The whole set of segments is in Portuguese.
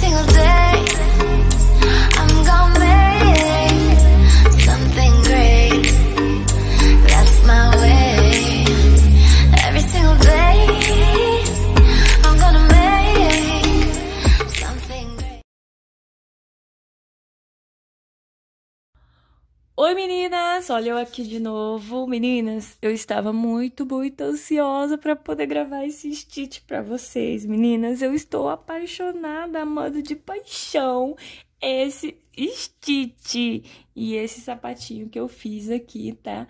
single day Oi meninas, olha eu aqui de novo. Meninas, eu estava muito, muito ansiosa para poder gravar esse stitch para vocês. Meninas, eu estou apaixonada, amando de paixão esse stitch e esse sapatinho que eu fiz aqui, tá?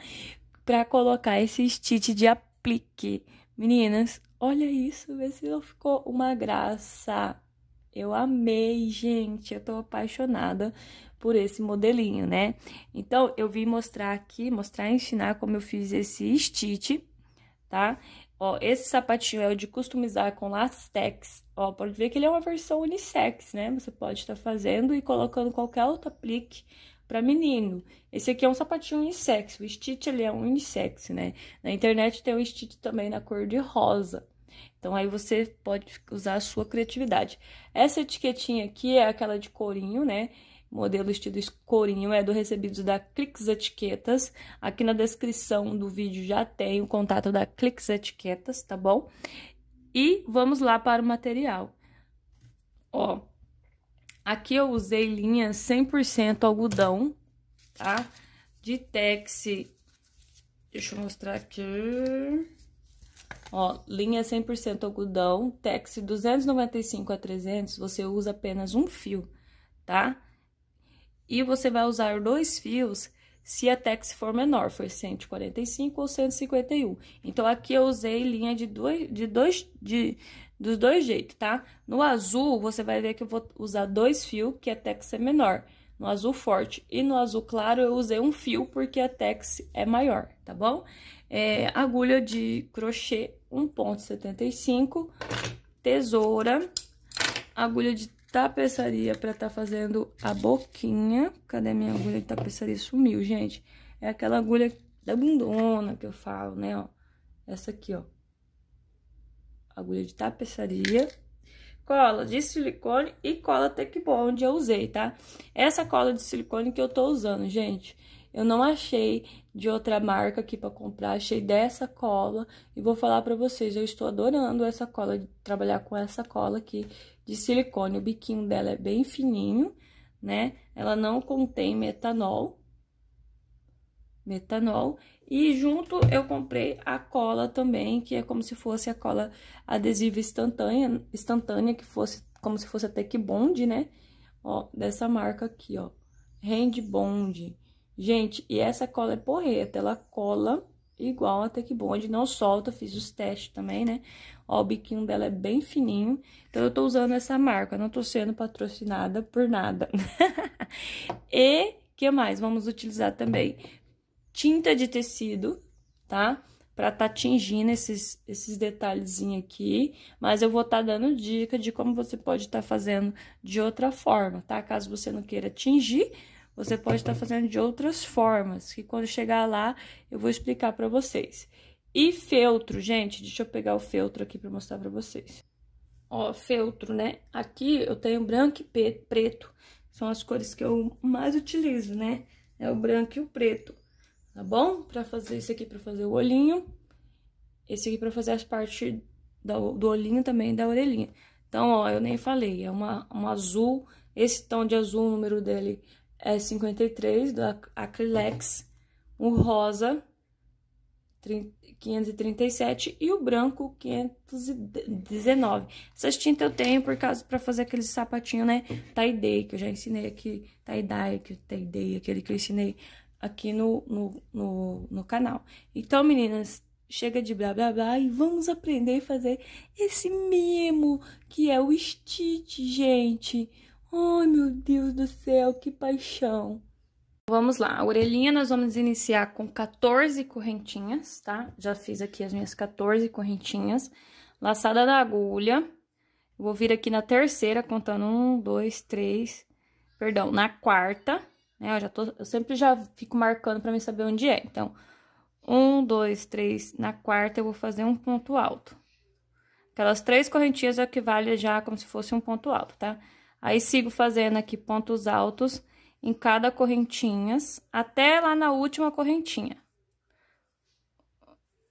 Para colocar esse stitch de aplique. Meninas, olha isso, vê se ficou uma graça. Eu amei, gente, eu tô apaixonada por esse modelinho, né? Então, eu vim mostrar aqui, mostrar ensinar como eu fiz esse stitch, tá? Ó, esse sapatinho é o de customizar com lastex, ó, pode ver que ele é uma versão unissex, né? Você pode estar tá fazendo e colocando qualquer outro aplique para menino. Esse aqui é um sapatinho unissex, o Stitch ele é um unissex, né? Na internet tem o Stitch também na cor de rosa. Então, aí você pode usar a sua criatividade. Essa etiquetinha aqui é aquela de corinho, né? modelo estilo escurinho, é do recebidos da Clix Etiquetas. Aqui na descrição do vídeo já tem o contato da Clix Etiquetas, tá bom? E vamos lá para o material. Ó, aqui eu usei linha 100% algodão, tá? De texi, deixa eu mostrar aqui... Ó, linha 100% algodão, Tex 295 a 300, você usa apenas um fio, tá? E você vai usar dois fios se a tex for menor, for 145 ou 151. Então, aqui eu usei linha de dois, de dois, de, dos dois jeitos, tá? No azul, você vai ver que eu vou usar dois fios, que a tex é menor, no azul forte. E no azul claro, eu usei um fio, porque a tex é maior, tá bom? É, agulha de crochê 1.75, tesoura, agulha de tapeçaria pra tá fazendo a boquinha. Cadê minha agulha de tapeçaria? Sumiu, gente. É aquela agulha da bundona que eu falo, né, ó. Essa aqui, ó. Agulha de tapeçaria. Cola de silicone e cola bond eu usei, tá? Essa cola de silicone que eu tô usando, gente. Eu não achei de outra marca aqui para comprar, achei dessa cola e vou falar para vocês, eu estou adorando essa cola, trabalhar com essa cola aqui de silicone. O biquinho dela é bem fininho, né? Ela não contém metanol. Metanol e junto eu comprei a cola também, que é como se fosse a cola adesiva instantânea, instantânea que fosse como se fosse até que Bond, né? Ó, dessa marca aqui, ó. Hand Bond. Gente, e essa cola é porreta, ela cola igual a Tech Bond, não solta, fiz os testes também, né? Ó, o biquinho dela é bem fininho, então eu tô usando essa marca, não tô sendo patrocinada por nada. e, que mais? Vamos utilizar também tinta de tecido, tá? Pra tá tingindo esses, esses detalhezinhos aqui, mas eu vou tá dando dica de como você pode tá fazendo de outra forma, tá? Caso você não queira tingir, você pode estar tá fazendo de outras formas, que quando chegar lá eu vou explicar para vocês. E feltro, gente, deixa eu pegar o feltro aqui para mostrar para vocês. Ó, feltro, né? Aqui eu tenho branco e preto, são as cores que eu mais utilizo, né? É o branco e o preto, tá bom? Para fazer isso aqui, para fazer o olhinho, esse aqui para fazer as partes do olhinho também da orelhinha. Então, ó, eu nem falei, é uma, um azul, esse tom de azul, o número dele é 53 do Acrylex, o rosa 537 e o branco 519. Essas tintas eu tenho por causa para fazer aquele sapatinho, né, Taidei, que eu já ensinei aqui, Taidei, que tie aquele que eu ensinei aqui no, no, no, no canal. Então, meninas, chega de blá blá blá e vamos aprender a fazer esse mimo que é o Stitch, gente. Oh meu Deus do céu, que paixão! Vamos lá, a orelhinha nós vamos iniciar com 14 correntinhas, tá? Já fiz aqui as minhas 14 correntinhas. Laçada da agulha, vou vir aqui na terceira, contando um, dois, três, perdão, na quarta, né? Eu, já tô, eu sempre já fico marcando pra mim saber onde é. Então, um, dois, três, na quarta eu vou fazer um ponto alto. Aquelas três correntinhas equivale é já como se fosse um ponto alto, Tá? Aí, sigo fazendo aqui pontos altos em cada correntinhas, até lá na última correntinha.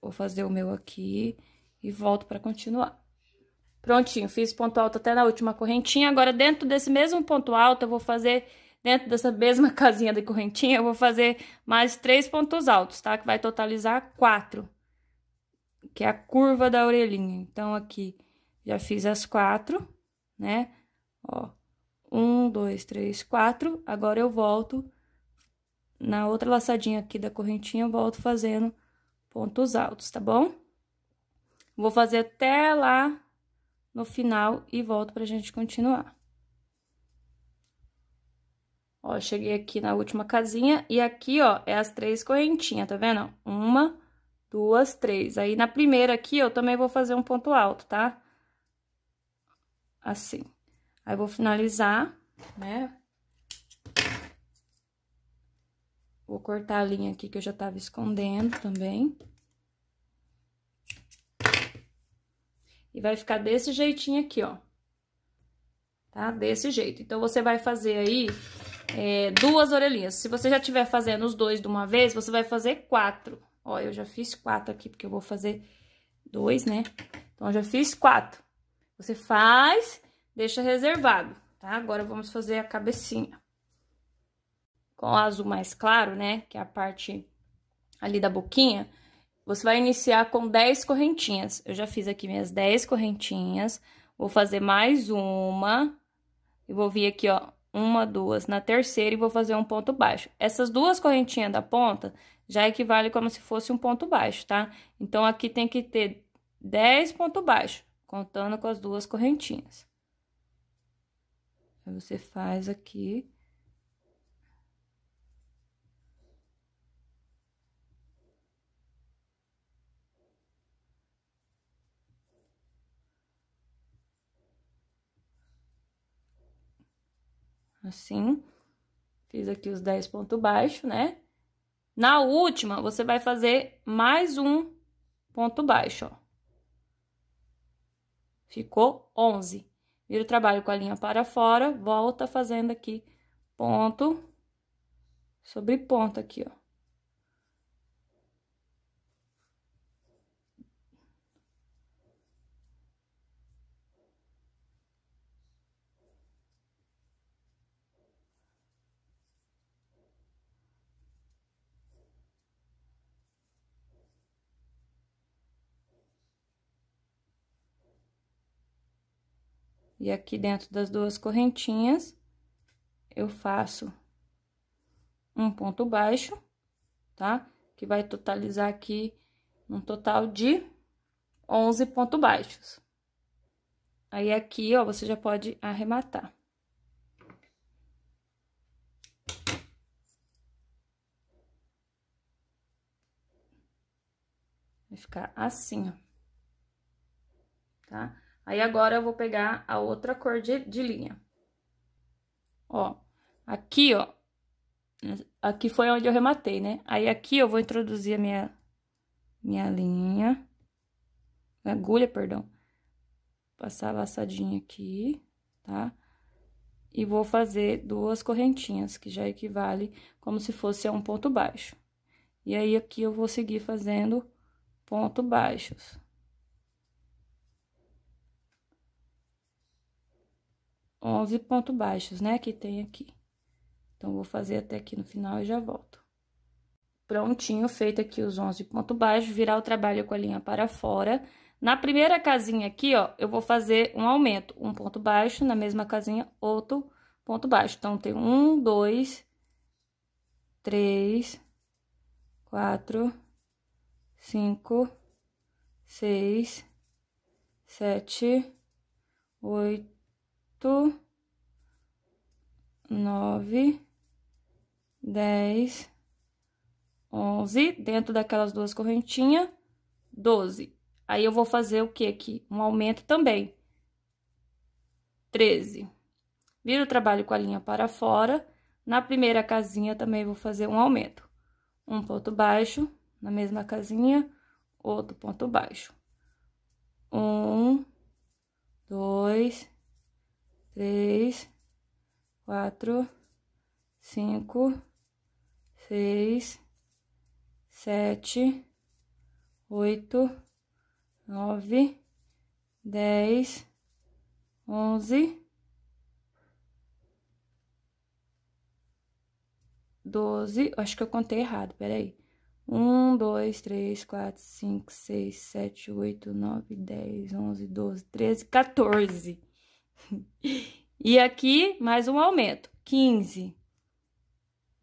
Vou fazer o meu aqui e volto para continuar. Prontinho, fiz ponto alto até na última correntinha. Agora, dentro desse mesmo ponto alto, eu vou fazer, dentro dessa mesma casinha de correntinha, eu vou fazer mais três pontos altos, tá? Que vai totalizar quatro, que é a curva da orelhinha. Então, aqui, já fiz as quatro, né? Ó, um, dois, três, quatro. Agora eu volto na outra laçadinha aqui da correntinha, eu volto fazendo pontos altos, tá bom? Vou fazer até lá no final e volto pra gente continuar. Ó, cheguei aqui na última casinha e aqui, ó, é as três correntinhas, tá vendo? Uma, duas, três. Aí, na primeira aqui, eu também vou fazer um ponto alto, tá? Assim. Aí, vou finalizar, né? Vou cortar a linha aqui que eu já tava escondendo também. E vai ficar desse jeitinho aqui, ó. Tá? Desse jeito. Então, você vai fazer aí é, duas orelhinhas. Se você já tiver fazendo os dois de uma vez, você vai fazer quatro. Ó, eu já fiz quatro aqui, porque eu vou fazer dois, né? Então, eu já fiz quatro. Você faz deixa reservado, tá? Agora vamos fazer a cabecinha. Com o azul mais claro, né, que é a parte ali da boquinha, você vai iniciar com 10 correntinhas. Eu já fiz aqui minhas 10 correntinhas, vou fazer mais uma, e vou vir aqui, ó, uma, duas, na terceira e vou fazer um ponto baixo. Essas duas correntinhas da ponta já equivale como se fosse um ponto baixo, tá? Então, aqui tem que ter 10 ponto baixo, contando com as duas correntinhas. Aí, você faz aqui. Assim. Fiz aqui os 10 pontos baixos, né? Na última, você vai fazer mais um ponto baixo, ó. Ficou 11. Vira o trabalho com a linha para fora, volta fazendo aqui ponto sobre ponto aqui, ó. E aqui dentro das duas correntinhas, eu faço um ponto baixo, tá? Que vai totalizar aqui um total de 11 pontos baixos. Aí, aqui, ó, você já pode arrematar. Vai ficar assim, ó. Tá? Aí agora eu vou pegar a outra cor de, de linha. Ó, aqui, ó, aqui foi onde eu rematei, né? Aí aqui eu vou introduzir a minha, minha linha, agulha, perdão. Passar a laçadinha aqui, tá? E vou fazer duas correntinhas, que já equivale como se fosse a um ponto baixo. E aí, aqui eu vou seguir fazendo ponto baixos. 11 pontos baixos, né, que tem aqui. Então, vou fazer até aqui no final e já volto. Prontinho, feito aqui os 11 pontos baixos, virar o trabalho com a linha para fora. Na primeira casinha aqui, ó, eu vou fazer um aumento, um ponto baixo, na mesma casinha, outro ponto baixo. Então, tem um, dois, três, quatro, cinco, seis, sete, oito, oito, nove, dez, onze, dentro daquelas duas correntinhas, doze. Aí, eu vou fazer o que aqui? Um aumento também. Treze. Viro o trabalho com a linha para fora. Na primeira casinha, também vou fazer um aumento. Um ponto baixo, na mesma casinha, outro ponto baixo. Um, dois, três, quatro, cinco, seis, sete, oito, nove, dez, onze, doze. Acho que eu contei errado, peraí. Um, dois, três, quatro, cinco, seis, sete, oito, nove, dez, onze, doze, treze, quatorze e aqui, mais um aumento, 15.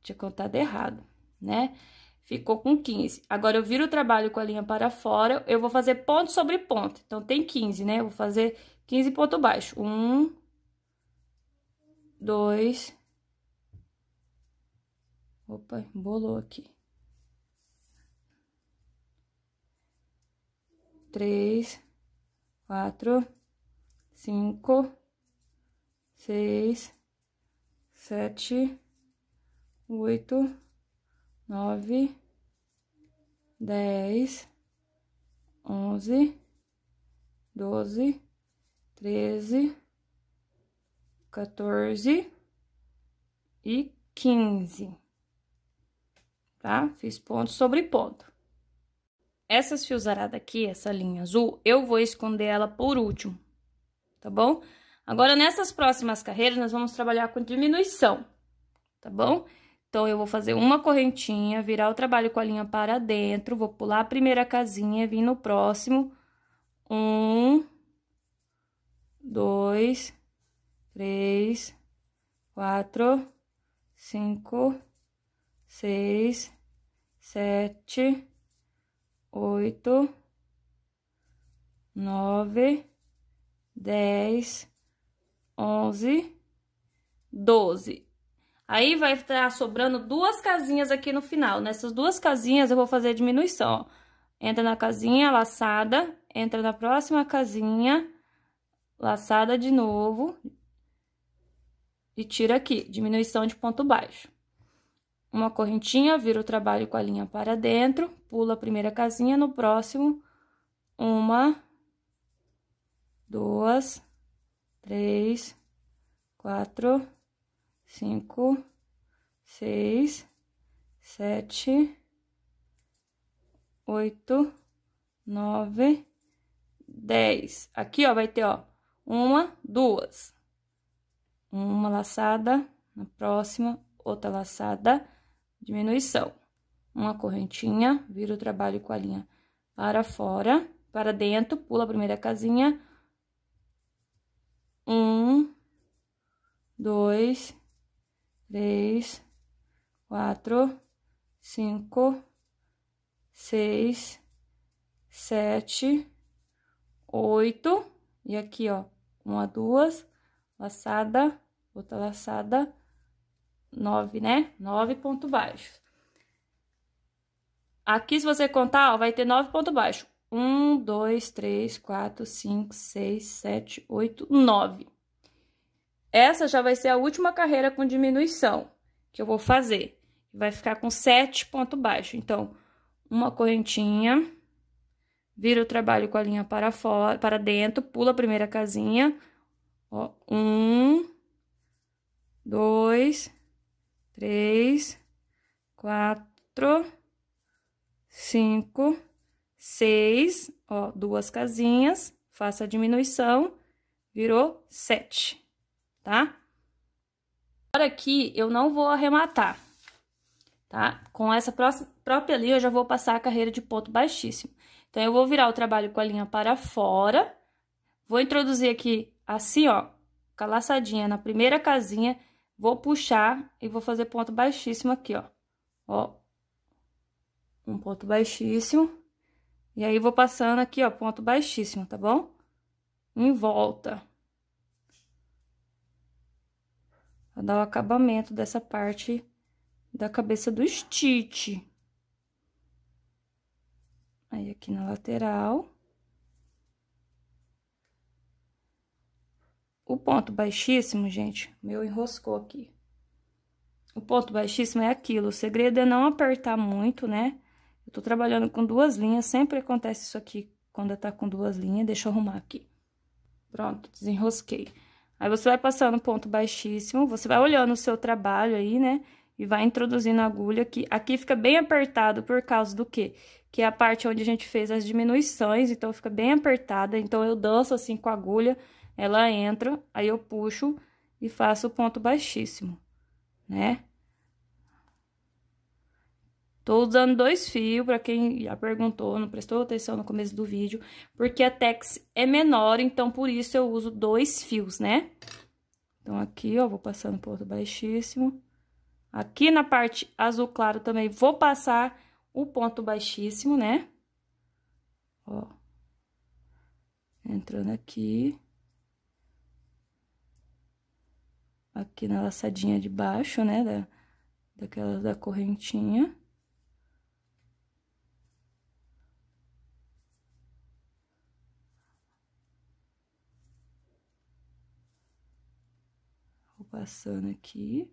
Tinha contado errado, né? Ficou com 15. Agora, eu viro o trabalho com a linha para fora, eu vou fazer ponto sobre ponto. Então, tem 15, né? Eu vou fazer 15 ponto baixo. Um, dois... Opa, embolou aqui. três, quatro, cinco, seis, sete, oito, nove, dez, onze, doze, treze, quatorze e quinze. Tá? Fiz ponto sobre ponto. Essas fiozaradas aqui, essa linha azul, eu vou esconder ela por último, tá bom? Agora, nessas próximas carreiras, nós vamos trabalhar com diminuição, tá bom? Então, eu vou fazer uma correntinha, virar o trabalho com a linha para dentro, vou pular a primeira casinha, vir no próximo. Um, dois, três, quatro, cinco, seis, sete, oito, nove, dez, 11, 12. Aí vai estar sobrando duas casinhas aqui no final. Nessas duas casinhas eu vou fazer a diminuição, ó. Entra na casinha, laçada, entra na próxima casinha, laçada de novo. E tira aqui, diminuição de ponto baixo. Uma correntinha, vira o trabalho com a linha para dentro, pula a primeira casinha, no próximo, uma, duas, três, quatro, cinco, seis, sete, oito, nove, dez. Aqui, ó, vai ter, ó, uma, duas. Uma laçada, na próxima, outra laçada, diminuição. Uma correntinha, vira o trabalho com a linha para fora, para dentro, pula a primeira casinha, um, dois, três, quatro, cinco, seis, sete, oito. E aqui, ó, uma, duas, laçada, outra laçada, nove, né? Nove pontos baixos Aqui, se você contar, ó, vai ter nove pontos baixos um, dois, três, quatro, cinco, seis, sete, oito, nove. Essa já vai ser a última carreira com diminuição que eu vou fazer. Vai ficar com sete ponto baixo. Então, uma correntinha, vira o trabalho com a linha para fora, para dentro, pula a primeira casinha. Ó, um, dois, três, quatro, cinco 6, ó, duas casinhas, faça a diminuição, virou 7, tá? Agora aqui, eu não vou arrematar, tá? Com essa próxima, própria linha, eu já vou passar a carreira de ponto baixíssimo. Então, eu vou virar o trabalho com a linha para fora, vou introduzir aqui assim, ó, com a laçadinha na primeira casinha, vou puxar e vou fazer ponto baixíssimo aqui, ó. Ó, um ponto baixíssimo, e aí, vou passando aqui, ó, ponto baixíssimo, tá bom? Em volta. Pra dar o acabamento dessa parte da cabeça do Stitch. Aí, aqui na lateral. O ponto baixíssimo, gente, meu enroscou aqui. O ponto baixíssimo é aquilo, o segredo é não apertar muito, né? Eu tô trabalhando com duas linhas, sempre acontece isso aqui quando tá com duas linhas. Deixa eu arrumar aqui. Pronto, desenrosquei. Aí você vai passando ponto baixíssimo, você vai olhando o seu trabalho aí, né? E vai introduzindo a agulha aqui. Aqui fica bem apertado por causa do quê? Que é a parte onde a gente fez as diminuições, então fica bem apertada. Então, eu danço assim com a agulha, ela entra, aí eu puxo e faço o ponto baixíssimo, né? Tô usando dois fios, para quem já perguntou, não prestou atenção no começo do vídeo, porque a tex é menor, então por isso eu uso dois fios, né? Então, aqui, ó, vou passando ponto baixíssimo. Aqui na parte azul claro também vou passar o ponto baixíssimo, né? Ó. Entrando aqui. Aqui na laçadinha de baixo, né, da, daquela da correntinha. passando aqui.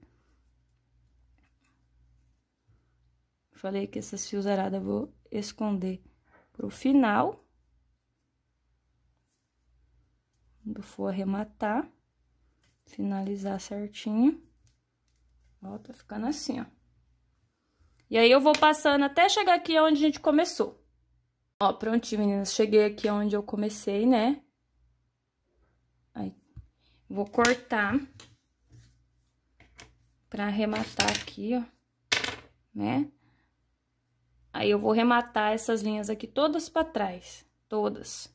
Falei que essas fios arada vou esconder pro final. Quando for arrematar, finalizar certinho. Ó, tá ficando assim, ó. E aí, eu vou passando até chegar aqui onde a gente começou. Ó, prontinho, meninas. Cheguei aqui onde eu comecei, né? Aí, vou cortar pra arrematar aqui, ó, né? Aí eu vou rematar essas linhas aqui todas pra trás, todas.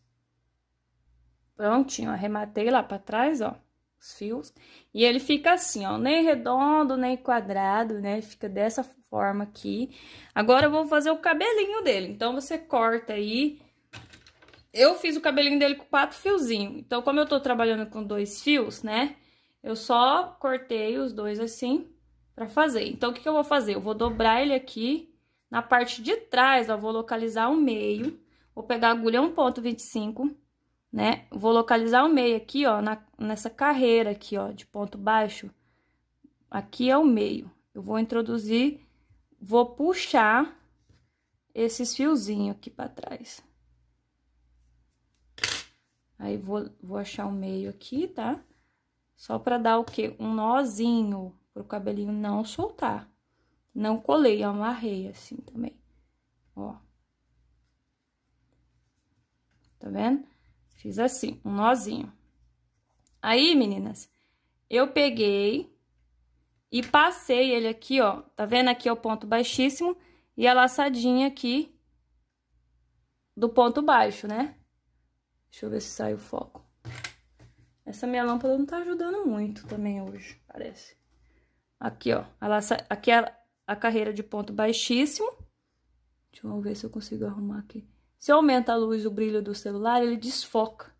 Prontinho, arrematei lá pra trás, ó, os fios. E ele fica assim, ó, nem redondo, nem quadrado, né? Fica dessa forma aqui. Agora eu vou fazer o cabelinho dele. Então, você corta aí. Eu fiz o cabelinho dele com quatro fiozinhos. Então, como eu tô trabalhando com dois fios, né? Eu só cortei os dois assim pra fazer. Então, o que, que eu vou fazer? Eu vou dobrar ele aqui na parte de trás, ó, vou localizar o meio, vou pegar a agulha 1.25, né? Vou localizar o meio aqui, ó, na, nessa carreira aqui, ó, de ponto baixo. Aqui é o meio. Eu vou introduzir, vou puxar esses fiozinhos aqui para trás. Aí, vou, vou achar o meio aqui, tá? Só para dar o quê? Um nozinho, pro cabelinho não soltar. Não colei, amarrei assim também. Ó. Tá vendo? Fiz assim, um nozinho. Aí, meninas, eu peguei e passei ele aqui, ó. Tá vendo aqui é o ponto baixíssimo e a laçadinha aqui do ponto baixo, né? Deixa eu ver se sai o foco. Essa minha lâmpada não tá ajudando muito também hoje, parece. Aqui, ó, a laça, aqui é a, a carreira de ponto baixíssimo. Deixa eu ver se eu consigo arrumar aqui. Se aumenta a luz, o brilho do celular, ele desfoca.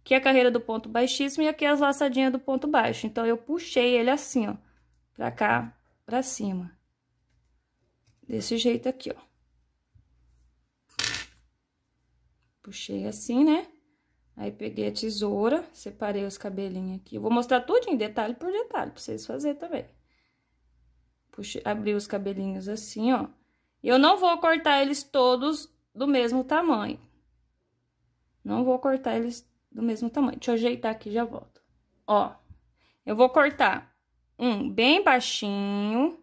Aqui é a carreira do ponto baixíssimo e aqui é as laçadinhas do ponto baixo. Então, eu puxei ele assim, ó, pra cá, pra cima. Desse jeito aqui, ó. Puxei assim, né? Aí, peguei a tesoura, separei os cabelinhos aqui. Eu vou mostrar tudo em detalhe por detalhe, pra vocês fazerem também. Puxei, abri os cabelinhos assim, ó. E eu não vou cortar eles todos do mesmo tamanho. Não vou cortar eles do mesmo tamanho. Deixa eu ajeitar aqui já volto. Ó, eu vou cortar um bem baixinho.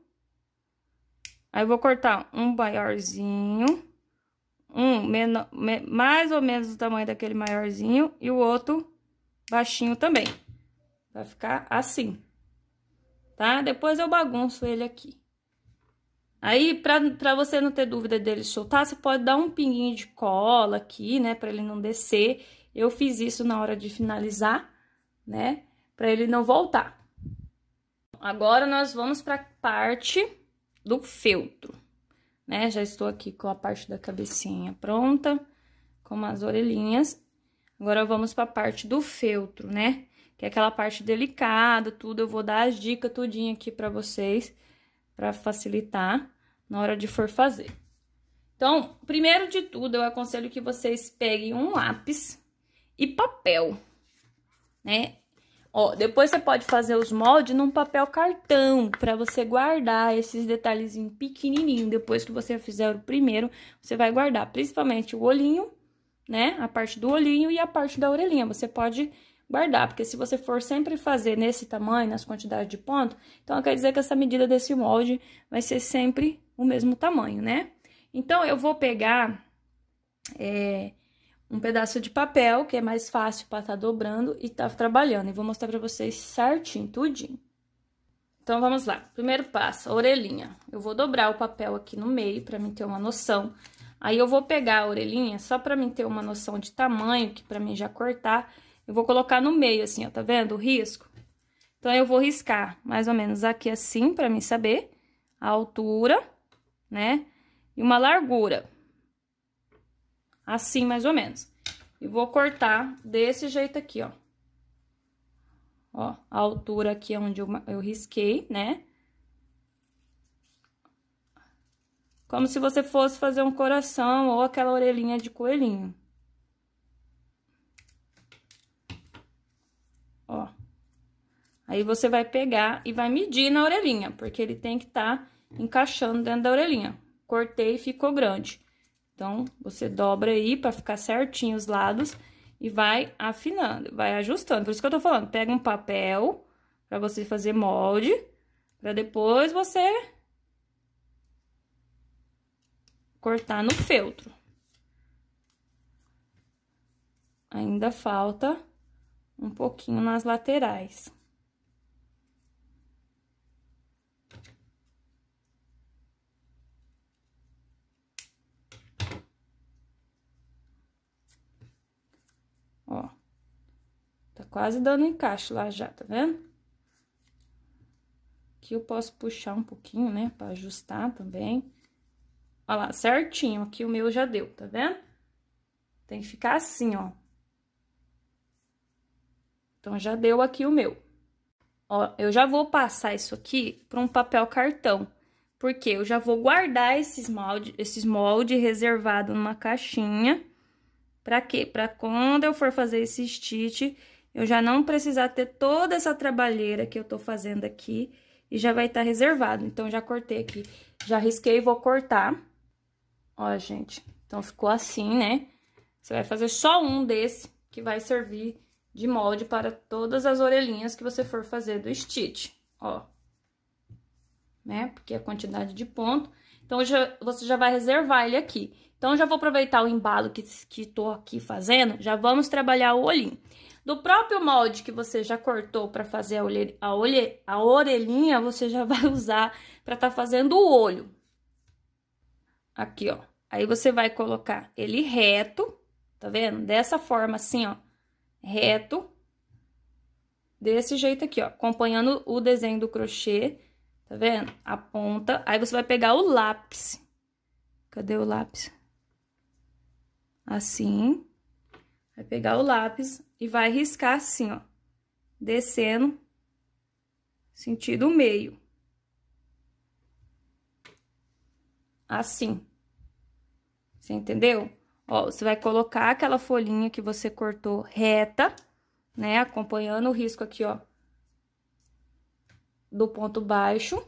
Aí, eu vou cortar um maiorzinho. Um menor, me, mais ou menos do tamanho daquele maiorzinho. E o outro baixinho também. Vai ficar assim tá? Depois eu bagunço ele aqui. Aí, pra, pra você não ter dúvida dele soltar, você pode dar um pinguinho de cola aqui, né? Pra ele não descer. Eu fiz isso na hora de finalizar, né? Pra ele não voltar. Agora, nós vamos pra parte do feltro, né? Já estou aqui com a parte da cabecinha pronta, com as orelhinhas. Agora, vamos pra parte do feltro, né? que é aquela parte delicada, tudo. Eu vou dar as dicas tudinho aqui pra vocês, pra facilitar na hora de for fazer. Então, primeiro de tudo, eu aconselho que vocês peguem um lápis e papel, né? Ó, depois você pode fazer os moldes num papel cartão, para você guardar esses detalhezinhos pequenininho. Depois que você fizer o primeiro, você vai guardar principalmente o olhinho, né? A parte do olhinho e a parte da orelhinha. Você pode guardar, porque se você for sempre fazer nesse tamanho, nas quantidades de ponto, então quer dizer que essa medida desse molde vai ser sempre o mesmo tamanho, né? Então, eu vou pegar é, um pedaço de papel, que é mais fácil para estar tá dobrando e tá trabalhando, e vou mostrar para vocês certinho, tudinho. Então, vamos lá. Primeiro passo, a orelhinha. Eu vou dobrar o papel aqui no meio, para mim ter uma noção. Aí, eu vou pegar a orelhinha, só para mim ter uma noção de tamanho, que para mim já cortar eu vou colocar no meio, assim, ó, tá vendo? O risco. Então, eu vou riscar mais ou menos aqui assim, pra mim saber a altura, né? E uma largura. Assim, mais ou menos. E vou cortar desse jeito aqui, ó. Ó, a altura aqui é onde eu, eu risquei, né? Como se você fosse fazer um coração ou aquela orelhinha de coelhinho. ó. Aí você vai pegar e vai medir na orelhinha, porque ele tem que estar tá encaixando dentro da orelhinha. Cortei e ficou grande. Então, você dobra aí para ficar certinho os lados e vai afinando, vai ajustando. Por isso que eu tô falando, pega um papel para você fazer molde, para depois você cortar no feltro. Ainda falta um pouquinho nas laterais. Ó, tá quase dando encaixe lá já, tá vendo? Aqui eu posso puxar um pouquinho, né, pra ajustar também. Ó lá, certinho, aqui o meu já deu, tá vendo? Tem que ficar assim, ó, então, já deu aqui o meu. Ó, eu já vou passar isso aqui para um papel cartão, porque eu já vou guardar esses molde, esses molde reservado numa caixinha, para quê? Para quando eu for fazer esse stitch, eu já não precisar ter toda essa trabalheira que eu tô fazendo aqui e já vai estar tá reservado. Então, já cortei aqui, já risquei, vou cortar. Ó, gente, então ficou assim, né? Você vai fazer só um desse que vai servir de molde para todas as orelhinhas que você for fazer do stitch, ó. Né? Porque é a quantidade de ponto. Então, já, você já vai reservar ele aqui. Então, já vou aproveitar o embalo que, que tô aqui fazendo, já vamos trabalhar o olhinho. Do próprio molde que você já cortou para fazer a, olhe, a, olhe, a orelhinha, você já vai usar para tá fazendo o olho. Aqui, ó. Aí, você vai colocar ele reto, tá vendo? Dessa forma assim, ó reto, desse jeito aqui, ó, acompanhando o desenho do crochê, tá vendo? A ponta, aí você vai pegar o lápis. Cadê o lápis? Assim. Vai pegar o lápis e vai riscar assim, ó, descendo, sentido meio. Assim. Você entendeu? Ó, você vai colocar aquela folhinha que você cortou reta, né? Acompanhando o risco aqui, ó, do ponto baixo.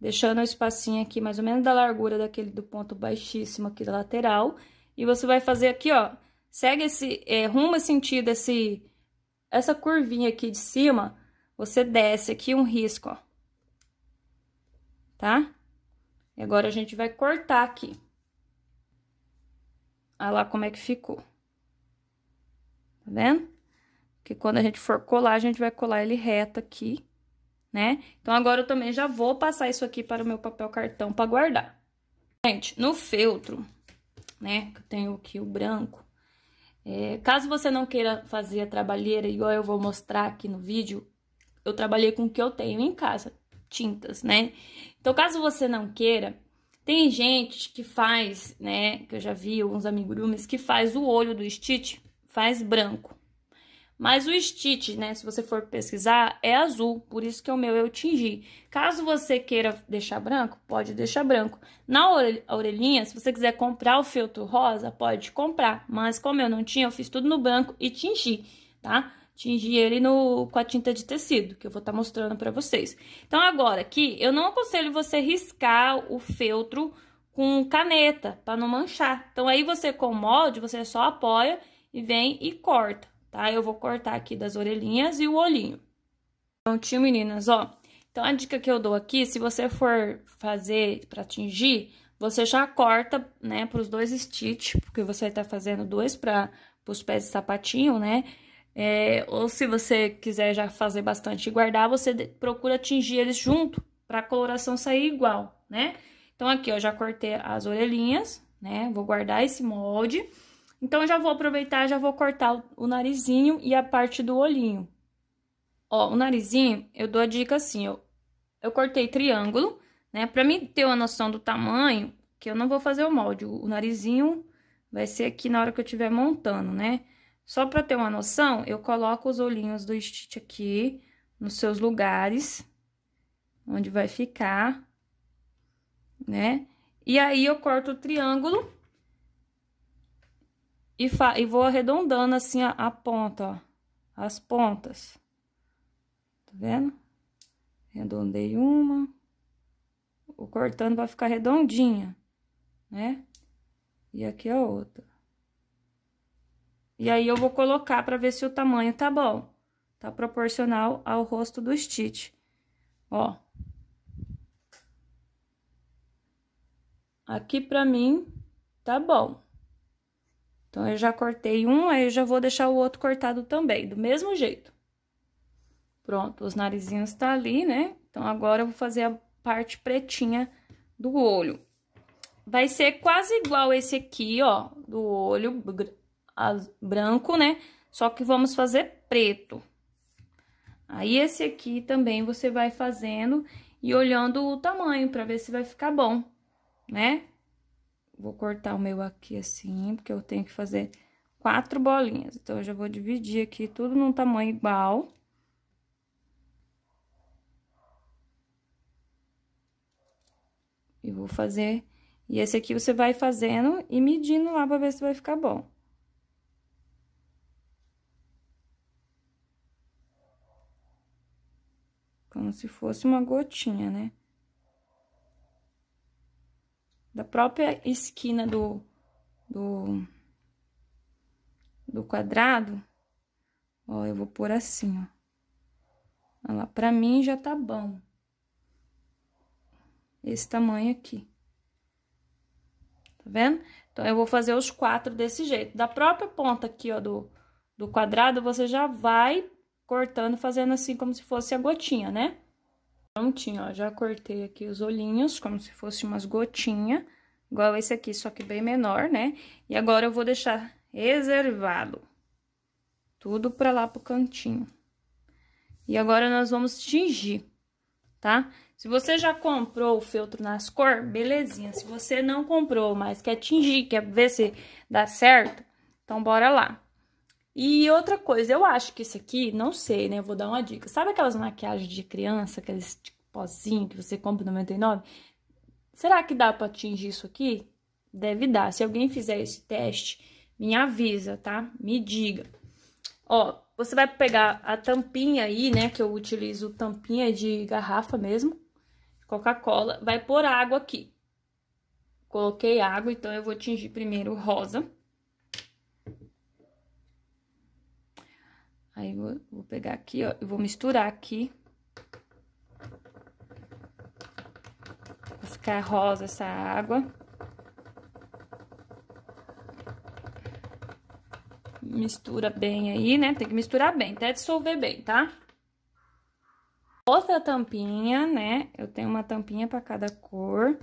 Deixando o espacinho aqui mais ou menos da largura daquele do ponto baixíssimo aqui da lateral. E você vai fazer aqui, ó, segue esse, é, rumo esse sentido, esse, essa curvinha aqui de cima, você desce aqui um risco, ó. Tá? E agora a gente vai cortar aqui. Olha lá como é que ficou. Tá vendo? Que quando a gente for colar, a gente vai colar ele reto aqui, né? Então, agora eu também já vou passar isso aqui para o meu papel cartão para guardar. Gente, no feltro, né, que eu tenho aqui o branco, é, caso você não queira fazer a trabalheira, igual eu vou mostrar aqui no vídeo, eu trabalhei com o que eu tenho em casa, tintas, né? Então, caso você não queira, tem gente que faz, né, que eu já vi alguns amigurumis, que faz o olho do Stitch, faz branco. Mas o Stitch, né, se você for pesquisar, é azul, por isso que é o meu eu tingi. Caso você queira deixar branco, pode deixar branco. Na orelhinha, se você quiser comprar o feltro rosa, pode comprar. Mas como eu não tinha, eu fiz tudo no branco e tingi, tá? tingir ele no, com a tinta de tecido, que eu vou estar tá mostrando para vocês. Então, agora aqui, eu não aconselho você riscar o feltro com caneta, para não manchar. Então, aí você com o molde, você só apoia e vem e corta, tá? Eu vou cortar aqui das orelhinhas e o olhinho. Prontinho, meninas, ó. Então, a dica que eu dou aqui, se você for fazer para tingir, você já corta, né, para os dois stitch, porque você tá fazendo dois para os pés de sapatinho, né? É, ou se você quiser já fazer bastante e guardar, você procura atingir eles junto para a coloração sair igual, né? Então, aqui, eu já cortei as orelhinhas, né? Vou guardar esse molde. Então, já vou aproveitar, já vou cortar o, narizinho e a parte do olhinho. Ó, o narizinho, eu dou a dica assim, eu, eu cortei triângulo, né? Pra mim ter uma noção do tamanho, que eu não vou fazer o molde, o narizinho vai ser aqui na hora que eu estiver montando, né? Só para ter uma noção, eu coloco os olhinhos do Stitch aqui nos seus lugares, onde vai ficar, né? E aí, eu corto o triângulo e, e vou arredondando assim a, a ponta, ó, as pontas. Tá vendo? Arredondei uma. O cortando vai ficar redondinha, né? E aqui a outra. E aí eu vou colocar para ver se o tamanho tá bom. Tá proporcional ao rosto do Stitch. Ó. Aqui pra mim tá bom. Então, eu já cortei um, aí eu já vou deixar o outro cortado também, do mesmo jeito. Pronto, os narizinhos tá ali, né? Então, agora eu vou fazer a parte pretinha do olho. Vai ser quase igual esse aqui, ó, do olho branco, né? Só que vamos fazer preto. Aí, esse aqui também você vai fazendo e olhando o tamanho para ver se vai ficar bom, né? Vou cortar o meu aqui assim, porque eu tenho que fazer quatro bolinhas. Então, eu já vou dividir aqui tudo num tamanho igual. E vou fazer... E esse aqui você vai fazendo e medindo lá para ver se vai ficar bom. como se fosse uma gotinha, né? Da própria esquina do, do, do quadrado, ó, eu vou pôr assim, ó. Olha lá, pra mim já tá bom. Esse tamanho aqui. Tá vendo? Então, eu vou fazer os quatro desse jeito. Da própria ponta aqui, ó, do, do quadrado, você já vai cortando, fazendo assim como se fosse a gotinha, né? Prontinho, ó, já cortei aqui os olhinhos, como se fosse umas gotinhas, igual esse aqui, só que bem menor, né? E agora eu vou deixar reservado, tudo pra lá pro cantinho. E agora nós vamos tingir, tá? Se você já comprou o feltro nas cor, belezinha. Se você não comprou, mas quer tingir, quer ver se dá certo, então bora lá. E outra coisa, eu acho que isso aqui, não sei, né? Eu vou dar uma dica. Sabe aquelas maquiagens de criança, aqueles tipo, pozinho que você compra no 99? Será que dá pra atingir isso aqui? Deve dar. Se alguém fizer esse teste, me avisa, tá? Me diga. Ó, você vai pegar a tampinha aí, né? Que eu utilizo tampinha de garrafa mesmo, Coca-Cola. Vai pôr água aqui. Coloquei água, então eu vou tingir primeiro rosa. Aí, vou, vou pegar aqui, ó, e vou misturar aqui. Pra ficar rosa essa água. Mistura bem aí, né? Tem que misturar bem, até dissolver bem, tá? Outra tampinha, né? Eu tenho uma tampinha pra cada cor.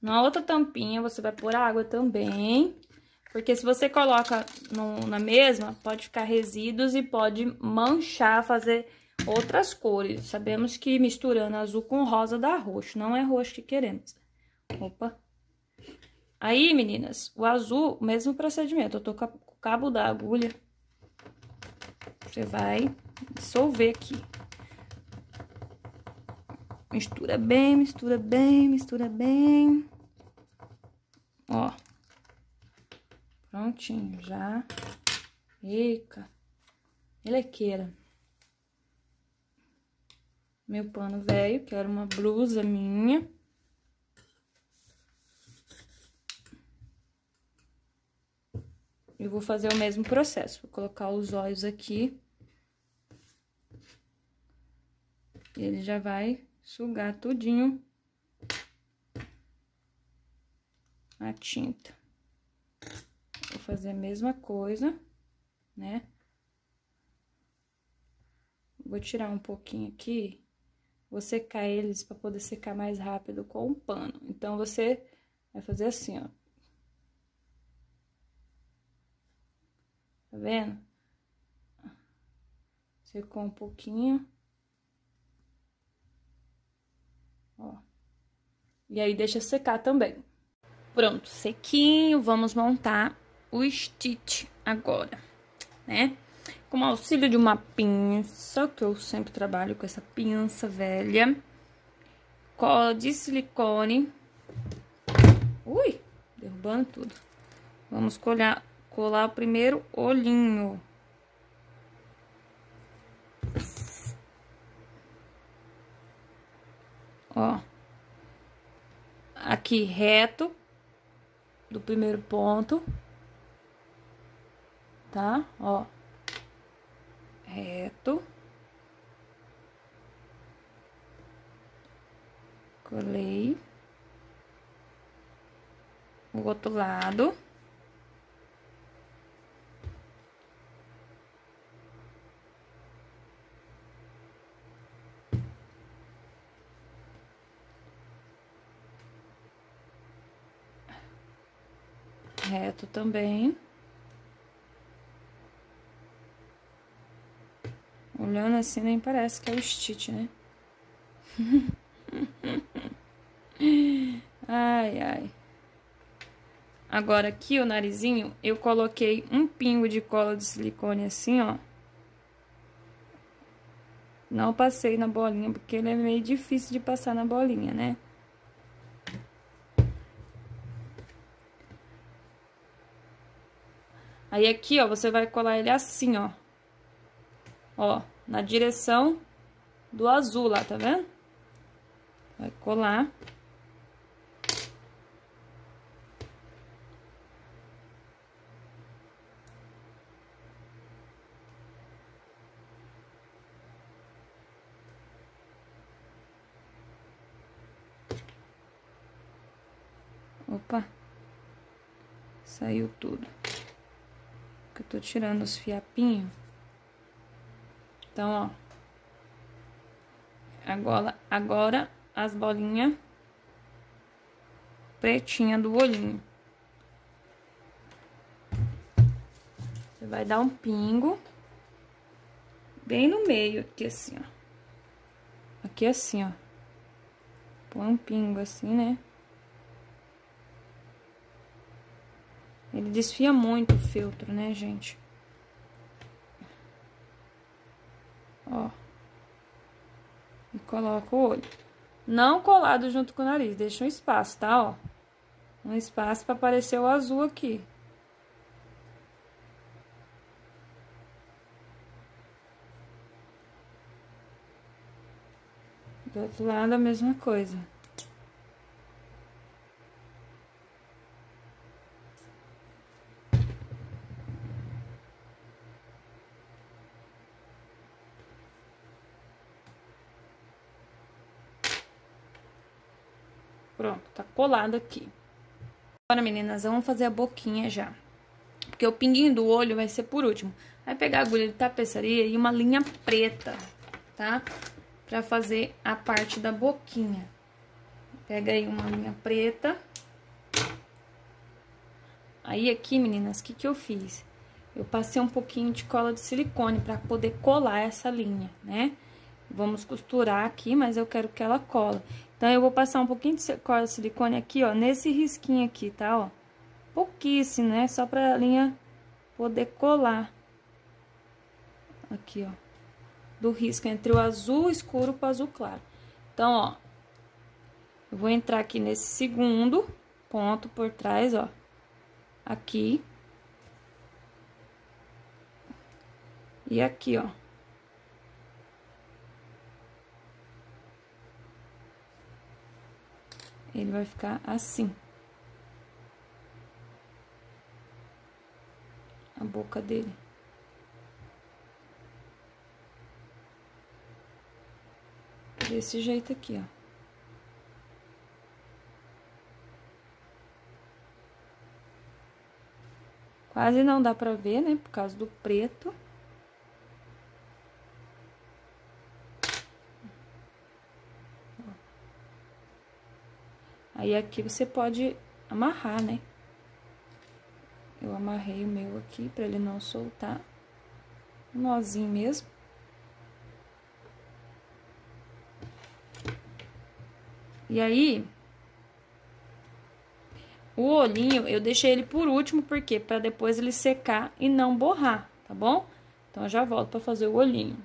Na outra tampinha, você vai pôr água também. Porque se você coloca no, na mesma, pode ficar resíduos e pode manchar, fazer outras cores. Sabemos que misturando azul com rosa dá roxo, não é roxo que queremos. Opa! Aí, meninas, o azul, mesmo procedimento. Eu tô com o cabo da agulha. Você vai dissolver aqui. Mistura bem, mistura bem, mistura bem. Ó. Prontinho, já. Eca. Elequeira. Meu pano velho, que era uma blusa minha. Eu vou fazer o mesmo processo. Vou colocar os olhos aqui. E ele já vai sugar tudinho a tinta. Vou fazer a mesma coisa, né? Vou tirar um pouquinho aqui. Vou secar eles para poder secar mais rápido com o pano. Então, você vai fazer assim, ó. Tá vendo? Secou um pouquinho. Ó. E aí, deixa secar também. Pronto, sequinho, vamos montar o stitch agora, né? Com o auxílio de uma pinça, que eu sempre trabalho com essa pinça velha, cola de silicone. Ui, derrubando tudo. Vamos colar, colar o primeiro olhinho. Ó. Aqui reto do primeiro ponto tá? Ó, reto. Colei. O outro lado. Reto também. Olhando assim nem parece que é o Stitch, né? ai, ai. Agora aqui, o narizinho, eu coloquei um pingo de cola de silicone assim, ó. Não passei na bolinha, porque ele é meio difícil de passar na bolinha, né? Aí aqui, ó, você vai colar ele assim, ó. Ó na direção do azul lá, tá vendo? Vai colar. Opa, saiu tudo. eu tô tirando os fiapinhos. Então, ó. Agora, agora as bolinhas pretinha do olhinho. Você vai dar um pingo bem no meio, aqui assim, ó. Aqui assim, ó. Põe um pingo assim, né? Ele desfia muito o feltro, né, gente? coloco o olho. Não colado junto com o nariz, deixa um espaço, tá? Ó, um espaço para aparecer o azul aqui. Do outro lado, a mesma coisa. colado aqui. Agora, meninas, vamos fazer a boquinha já. Porque o pinguinho do olho vai ser por último. Vai pegar a agulha de tapeçaria e uma linha preta, tá? Pra fazer a parte da boquinha. Pega aí uma linha preta. Aí aqui, meninas, o que que eu fiz? Eu passei um pouquinho de cola de silicone pra poder colar essa linha, né? Vamos costurar aqui, mas eu quero que ela cola. Então, eu vou passar um pouquinho de cola silicone aqui, ó, nesse risquinho aqui, tá, ó? Pouquíssimo, né? Só pra linha poder colar. Aqui, ó. Do risco entre o azul escuro pro azul claro. Então, ó. Eu vou entrar aqui nesse segundo ponto por trás, ó. Aqui. E aqui, ó. ele vai ficar assim. A boca dele. Desse jeito aqui, ó. Quase não dá pra ver, né? Por causa do preto. Aí aqui você pode amarrar, né? Eu amarrei o meu aqui para ele não soltar. Um nozinho mesmo. E aí, o olhinho eu deixei ele por último, porque para depois ele secar e não borrar, tá bom? Então, eu já volto para fazer o olhinho.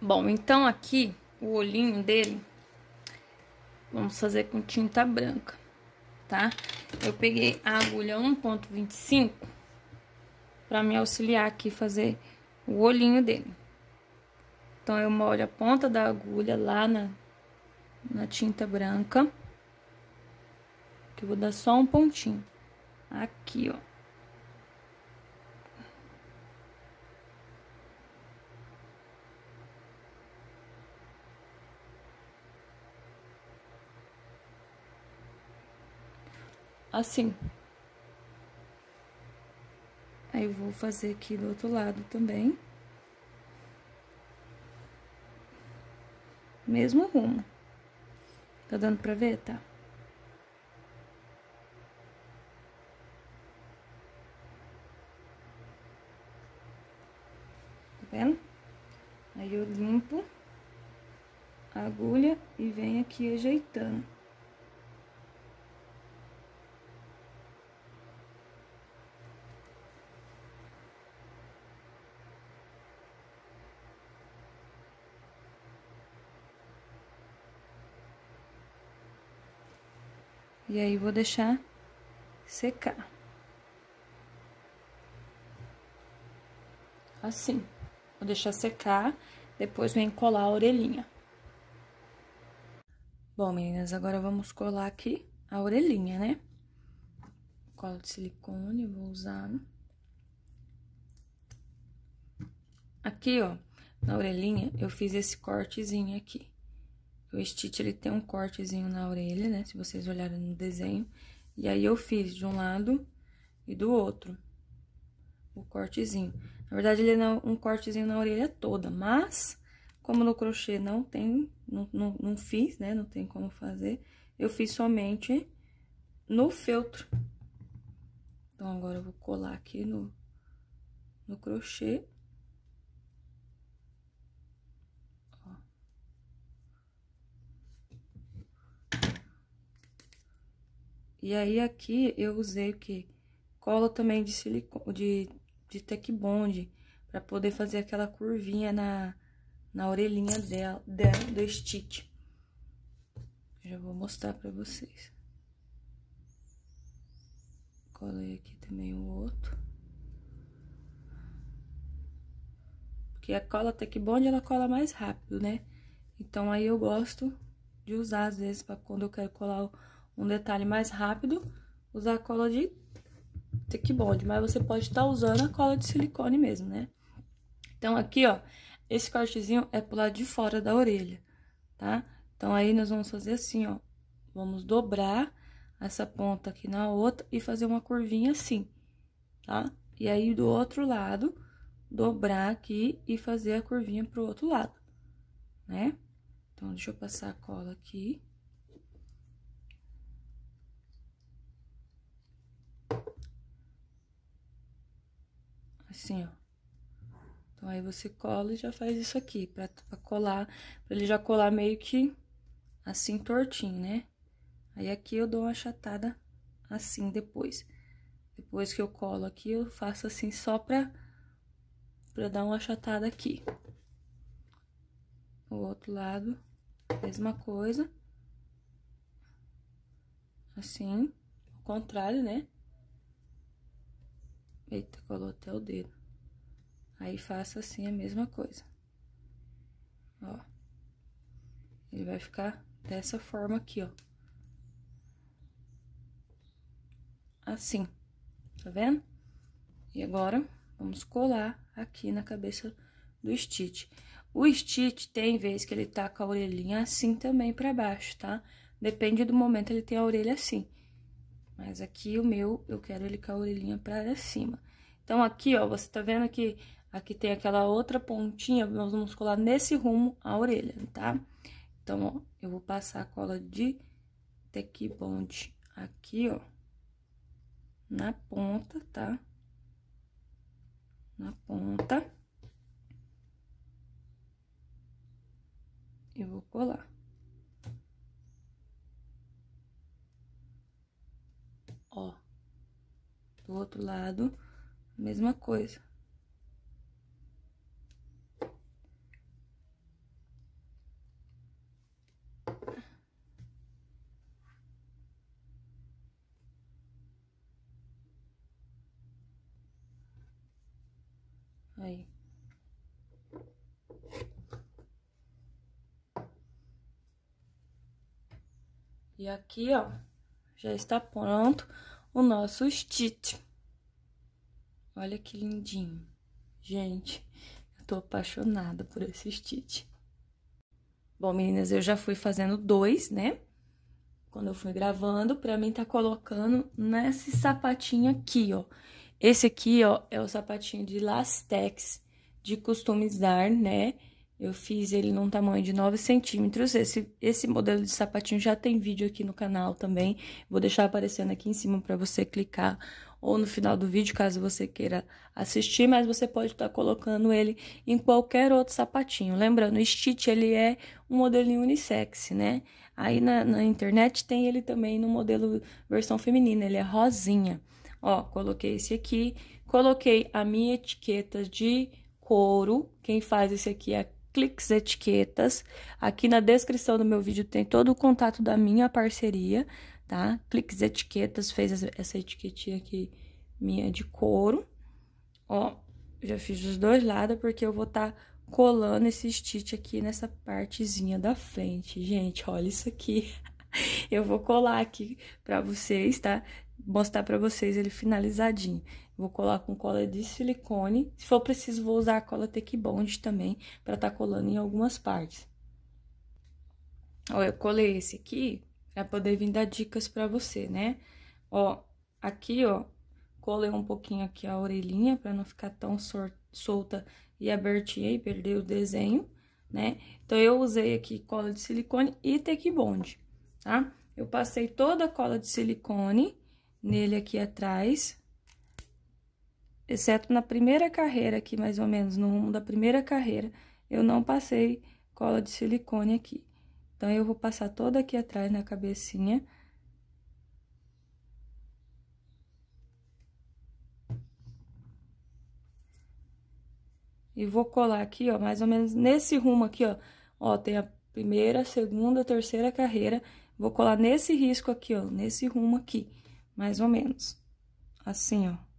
Bom, então aqui, o olhinho dele, Vamos fazer com tinta branca, tá? Eu peguei a agulha 1.25 para me auxiliar aqui fazer o olhinho dele. Então, eu molho a ponta da agulha lá na, na tinta branca. Que eu vou dar só um pontinho. Aqui, ó. assim. Aí eu vou fazer aqui do outro lado também. Mesmo rumo. Tá dando pra ver? Tá. Tá vendo? Aí eu limpo a agulha e venho aqui ajeitando. E aí, vou deixar secar. Assim. Vou deixar secar, depois vem colar a orelhinha. Bom, meninas, agora vamos colar aqui a orelhinha, né? Cola de silicone, vou usar. Aqui, ó, na orelhinha, eu fiz esse cortezinho aqui. O Stitch, ele tem um cortezinho na orelha, né? Se vocês olharem no desenho. E aí, eu fiz de um lado e do outro. O cortezinho. Na verdade, ele é um cortezinho na orelha toda, mas... Como no crochê não tem, não, não, não fiz, né? Não tem como fazer. Eu fiz somente no feltro. Então, agora eu vou colar aqui no, no crochê E aí aqui eu usei o que? Cola também de silicone, de, de tech bond, pra poder fazer aquela curvinha na, na orelhinha dela, dela, do Stitch. Já vou mostrar pra vocês. Colei aqui também o outro. Porque a cola tech bond, ela cola mais rápido, né? Então aí eu gosto de usar, às vezes, para quando eu quero colar o um detalhe mais rápido, usar cola de stick bond, mas você pode estar tá usando a cola de silicone mesmo, né? Então, aqui, ó, esse cortezinho é pro lado de fora da orelha, tá? Então, aí, nós vamos fazer assim, ó, vamos dobrar essa ponta aqui na outra e fazer uma curvinha assim, tá? E aí, do outro lado, dobrar aqui e fazer a curvinha pro outro lado, né? Então, deixa eu passar a cola aqui. assim, ó. Então aí você cola e já faz isso aqui, pra, pra colar, pra ele já colar meio que assim tortinho, né? Aí aqui eu dou uma achatada assim depois. Depois que eu colo aqui, eu faço assim só pra, pra dar uma achatada aqui. O outro lado, mesma coisa. Assim, ao contrário, né? Eita, colou até o dedo. Aí faça assim a mesma coisa. Ó. Ele vai ficar dessa forma aqui, ó. Assim. Tá vendo? E agora, vamos colar aqui na cabeça do Stitch. O Stitch tem vez que ele tá com a orelhinha assim também pra baixo, tá? Depende do momento ele tem a orelha assim. Mas aqui o meu, eu quero ele com a orelhinha pra cima. Então, aqui, ó, você tá vendo que aqui tem aquela outra pontinha, nós vamos colar nesse rumo a orelha, tá? Então, ó, eu vou passar a cola de bond aqui, ó, na ponta, tá? Na ponta. E vou colar. ó. Do outro lado, mesma coisa. Aí. E aqui, ó já está pronto o nosso stitch. Olha que lindinho. Gente, eu tô apaixonada por esse stitch. Bom, meninas, eu já fui fazendo dois, né? Quando eu fui gravando, pra mim tá colocando nesse sapatinho aqui, ó. Esse aqui, ó, é o sapatinho de Lastex, de Costumes Dar, né? Eu fiz ele num tamanho de 9 centímetros. Esse, esse modelo de sapatinho já tem vídeo aqui no canal também. Vou deixar aparecendo aqui em cima para você clicar ou no final do vídeo, caso você queira assistir. Mas você pode estar tá colocando ele em qualquer outro sapatinho. Lembrando, o Stitch, ele é um modelinho unissex, né? Aí na, na internet tem ele também no modelo versão feminina, ele é rosinha. Ó, coloquei esse aqui, coloquei a minha etiqueta de couro. Quem faz esse aqui é a cliques etiquetas. Aqui na descrição do meu vídeo tem todo o contato da minha parceria, tá? Cliques etiquetas, fez essa etiquetinha aqui minha de couro. Ó, já fiz dos dois lados porque eu vou estar tá colando esse stitch aqui nessa partezinha da frente. Gente, olha isso aqui. Eu vou colar aqui pra vocês, tá? Mostrar pra vocês ele finalizadinho. Vou colar com cola de silicone. Se for preciso, vou usar a cola Take Bond também, para estar tá colando em algumas partes. Ó, eu colei esse aqui, para poder vir dar dicas para você, né? Ó, aqui, ó, colei um pouquinho aqui a orelhinha, para não ficar tão solta e abertinha e perder o desenho, né? Então, eu usei aqui cola de silicone e Take Bond, tá? Eu passei toda a cola de silicone nele aqui atrás, exceto na primeira carreira aqui, mais ou menos, no rumo da primeira carreira, eu não passei cola de silicone aqui. Então, eu vou passar toda aqui atrás na cabecinha. E vou colar aqui, ó, mais ou menos nesse rumo aqui, ó. Ó, tem a primeira, segunda, terceira carreira. Vou colar nesse risco aqui, ó, nesse rumo aqui, mais ou menos. Assim, ó.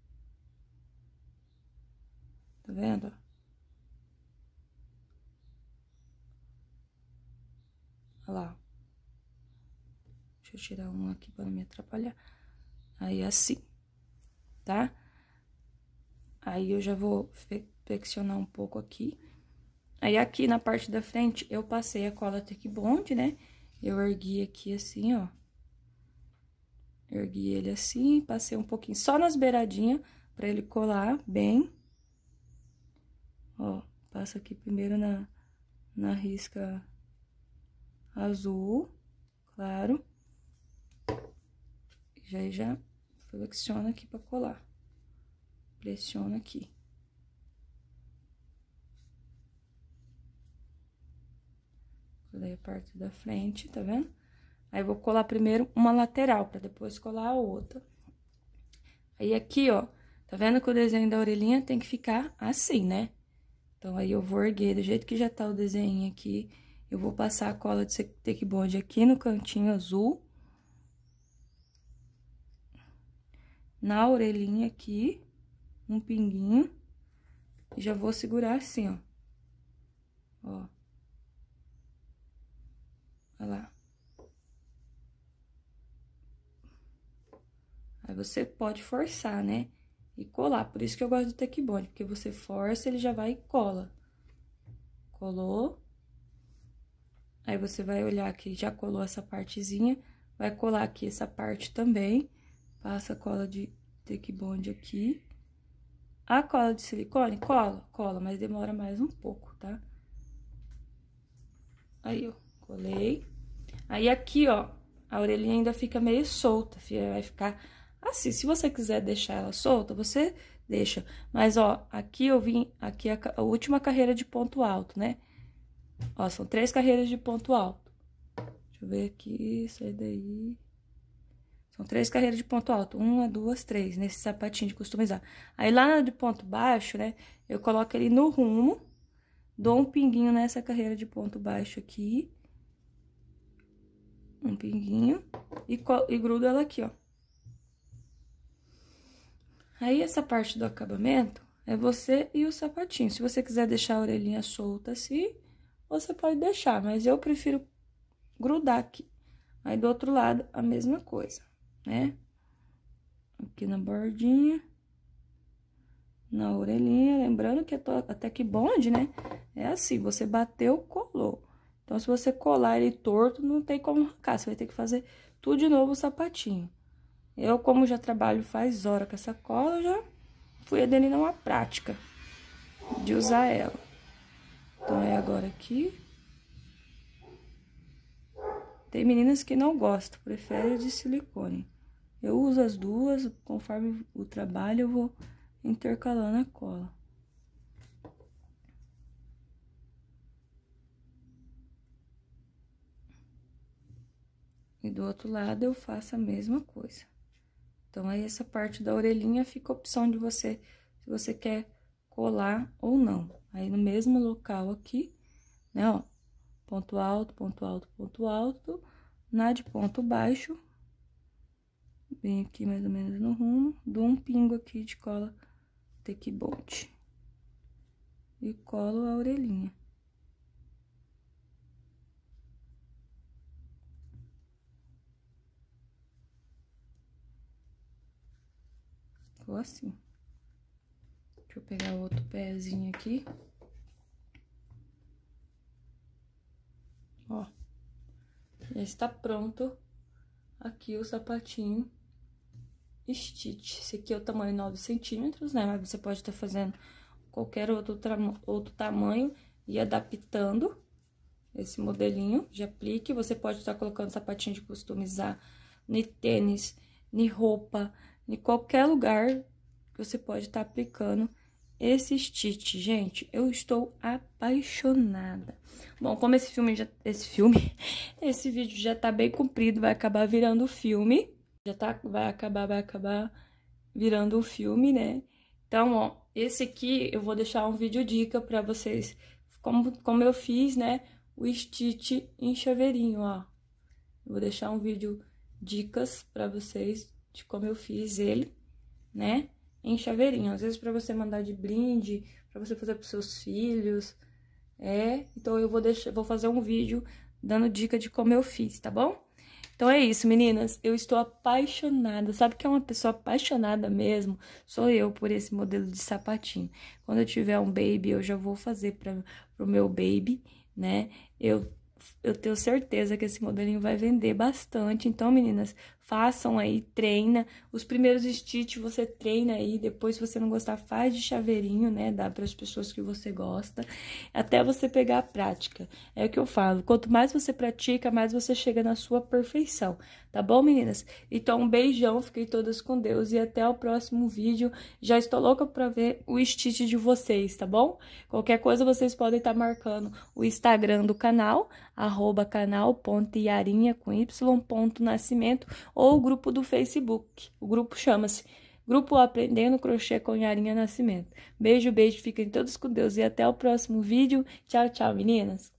Tá vendo? Olha lá. Deixa eu tirar um aqui para não me atrapalhar. Aí, assim, tá? Aí, eu já vou flexionar um pouco aqui. Aí, aqui na parte da frente, eu passei a cola Tech Bond, né? Eu ergui aqui assim, ó. Ergui ele assim, passei um pouquinho só nas beiradinhas pra ele colar bem. Ó, passa aqui primeiro na, na risca azul, claro. aí já flexiona aqui para colar. Pressiona aqui. Colei a parte da frente, tá vendo? Aí, vou colar primeiro uma lateral, para depois colar a outra. Aí, aqui, ó, tá vendo que o desenho da orelhinha tem que ficar assim, né? Então, aí eu vou erguer do jeito que já tá o desenho aqui, eu vou passar a cola de stick bond aqui no cantinho azul. Na orelhinha aqui, um pinguinho. E já vou segurar assim, ó. Ó. Olha lá. Aí você pode forçar, né? e colar. Por isso que eu gosto do tecbond, porque você força, ele já vai e cola. Colou. Aí você vai olhar aqui, já colou essa partezinha, vai colar aqui essa parte também. Passa a cola de tecbond aqui. A cola de silicone, cola, cola, mas demora mais um pouco, tá? Aí, ó, colei. Aí aqui, ó, a orelhinha ainda fica meio solta, vai ficar assim. Se você quiser deixar ela solta, você deixa. Mas, ó, aqui eu vim, aqui é a, a última carreira de ponto alto, né? Ó, são três carreiras de ponto alto. Deixa eu ver aqui, sai daí. São três carreiras de ponto alto. Uma, duas, três, nesse sapatinho de customizar. Aí, lá de ponto baixo, né, eu coloco ele no rumo, dou um pinguinho nessa carreira de ponto baixo aqui. Um pinguinho. E, e grudo ela aqui, ó. Aí essa parte do acabamento é você e o sapatinho. Se você quiser deixar a orelhinha solta assim, você pode deixar, mas eu prefiro grudar aqui. Aí do outro lado a mesma coisa, né? Aqui na bordinha, na orelhinha, lembrando que até que bonde, né? É assim, você bateu, colou. Então, se você colar ele torto, não tem como arrancar, você vai ter que fazer tudo de novo o sapatinho. Eu, como já trabalho faz hora com essa cola, já fui aderindo a uma prática de usar ela. Então, é agora aqui. Tem meninas que não gostam, preferem de silicone. Eu uso as duas, conforme o trabalho eu vou intercalando a cola. E do outro lado eu faço a mesma coisa. Então, aí essa parte da orelhinha fica a opção de você, se você quer colar ou não. Aí, no mesmo local aqui, né, ó, ponto alto, ponto alto, ponto alto, na de ponto baixo, bem aqui mais ou menos no rumo, dou um pingo aqui de cola tequibonte e colo a orelhinha. ficou assim. Deixa eu pegar o outro pezinho aqui. Ó. Já está pronto aqui o sapatinho Stitch. Esse aqui é o tamanho 9 centímetros, né? Mas você pode estar fazendo qualquer outro, outro tamanho e adaptando esse modelinho de aplique. Você pode estar colocando sapatinho de customizar, nem tênis, nem roupa, de qualquer lugar que você pode estar tá aplicando esse stitch, gente, eu estou apaixonada. Bom, como esse filme já, esse filme, esse vídeo já tá bem comprido, vai acabar virando filme. Já tá vai acabar, vai acabar virando um filme, né? Então, ó, esse aqui eu vou deixar um vídeo dica para vocês como como eu fiz, né, o stitch em chaveirinho, ó. Eu vou deixar um vídeo dicas para vocês de como eu fiz ele, né? Em chaveirinho, às vezes para você mandar de brinde, para você fazer para seus filhos. É, então eu vou deixar, vou fazer um vídeo dando dica de como eu fiz, tá bom? Então é isso, meninas. Eu estou apaixonada. Sabe que é uma pessoa apaixonada mesmo? Sou eu por esse modelo de sapatinho. Quando eu tiver um baby, eu já vou fazer para o meu baby, né? Eu, eu tenho certeza que esse modelinho vai vender bastante. Então, meninas, façam aí, treina. Os primeiros stitch você treina aí, depois se você não gostar, faz de chaveirinho, né? Dá para as pessoas que você gosta, até você pegar a prática. É o que eu falo, quanto mais você pratica, mais você chega na sua perfeição, tá bom, meninas? Então, um beijão, fiquem todas com Deus e até o próximo vídeo. Já estou louca para ver o stitch de vocês, tá bom? Qualquer coisa vocês podem estar tá marcando o Instagram do canal, arroba canal.iarinha com y, ponto nascimento, ou o grupo do Facebook. O grupo chama-se Grupo Aprendendo Crochê com Yarinha Nascimento. Beijo, beijo, fiquem todos com Deus e até o próximo vídeo. Tchau, tchau, meninas!